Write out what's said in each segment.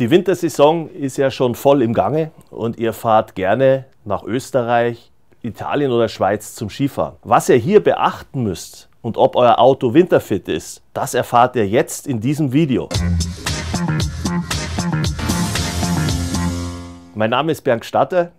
Die Wintersaison ist ja schon voll im Gange und ihr fahrt gerne nach Österreich, Italien oder Schweiz zum Skifahren. Was ihr hier beachten müsst und ob euer Auto winterfit ist, das erfahrt ihr jetzt in diesem Video. Mein Name ist Bernd Statter,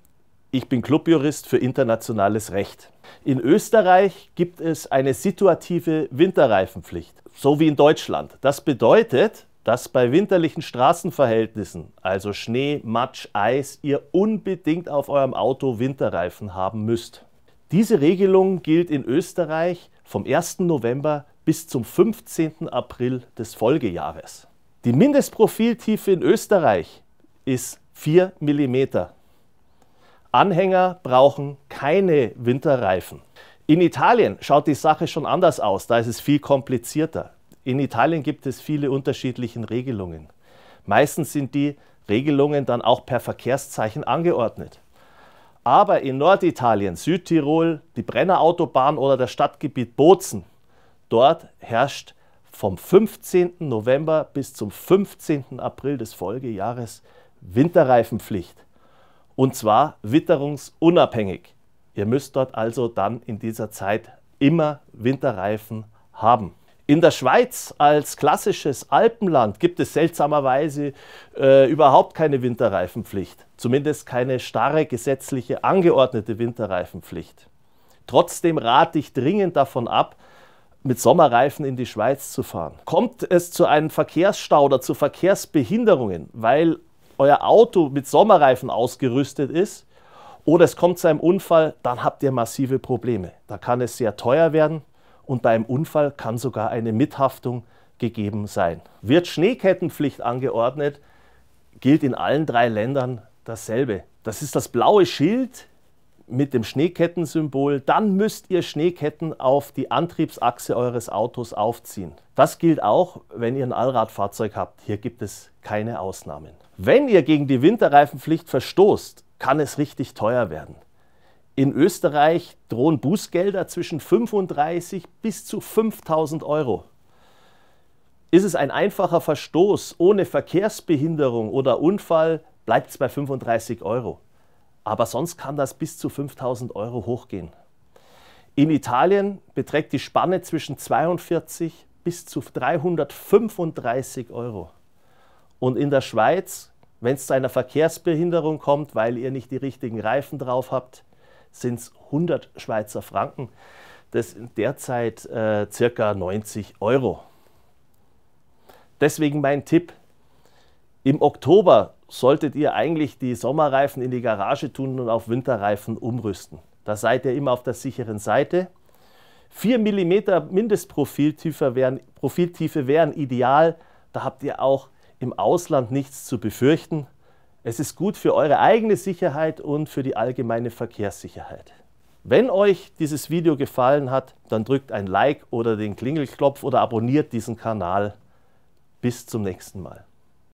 ich bin Clubjurist für internationales Recht. In Österreich gibt es eine situative Winterreifenpflicht, so wie in Deutschland. Das bedeutet, dass bei winterlichen Straßenverhältnissen, also Schnee, Matsch, Eis, ihr unbedingt auf eurem Auto Winterreifen haben müsst. Diese Regelung gilt in Österreich vom 1. November bis zum 15. April des Folgejahres. Die Mindestprofiltiefe in Österreich ist 4 mm. Anhänger brauchen keine Winterreifen. In Italien schaut die Sache schon anders aus, da ist es viel komplizierter. In Italien gibt es viele unterschiedliche Regelungen. Meistens sind die Regelungen dann auch per Verkehrszeichen angeordnet. Aber in Norditalien, Südtirol, die Brennerautobahn oder das Stadtgebiet Bozen, dort herrscht vom 15. November bis zum 15. April des Folgejahres Winterreifenpflicht. Und zwar witterungsunabhängig. Ihr müsst dort also dann in dieser Zeit immer Winterreifen haben. In der Schweiz als klassisches Alpenland gibt es seltsamerweise äh, überhaupt keine Winterreifenpflicht, zumindest keine starre gesetzliche angeordnete Winterreifenpflicht. Trotzdem rate ich dringend davon ab, mit Sommerreifen in die Schweiz zu fahren. Kommt es zu einem Verkehrsstau oder zu Verkehrsbehinderungen, weil euer Auto mit Sommerreifen ausgerüstet ist oder es kommt zu einem Unfall, dann habt ihr massive Probleme. Da kann es sehr teuer werden und bei einem Unfall kann sogar eine Mithaftung gegeben sein. Wird Schneekettenpflicht angeordnet, gilt in allen drei Ländern dasselbe. Das ist das blaue Schild mit dem Schneekettensymbol. Dann müsst ihr Schneeketten auf die Antriebsachse eures Autos aufziehen. Das gilt auch, wenn ihr ein Allradfahrzeug habt. Hier gibt es keine Ausnahmen. Wenn ihr gegen die Winterreifenpflicht verstoßt, kann es richtig teuer werden. In Österreich drohen Bußgelder zwischen 35 bis zu 5000 Euro. Ist es ein einfacher Verstoß ohne Verkehrsbehinderung oder Unfall, bleibt es bei 35 Euro. Aber sonst kann das bis zu 5000 Euro hochgehen. In Italien beträgt die Spanne zwischen 42 bis zu 335 Euro. Und in der Schweiz, wenn es zu einer Verkehrsbehinderung kommt, weil ihr nicht die richtigen Reifen drauf habt, sind es 100 Schweizer Franken. Das sind derzeit äh, circa 90 Euro. Deswegen mein Tipp: Im Oktober solltet ihr eigentlich die Sommerreifen in die Garage tun und auf Winterreifen umrüsten. Da seid ihr immer auf der sicheren Seite. 4 mm Mindestprofiltiefe wären, Profiltiefe wären ideal. Da habt ihr auch im Ausland nichts zu befürchten. Es ist gut für eure eigene Sicherheit und für die allgemeine Verkehrssicherheit. Wenn euch dieses Video gefallen hat, dann drückt ein Like oder den Klingelklopf oder abonniert diesen Kanal. Bis zum nächsten Mal.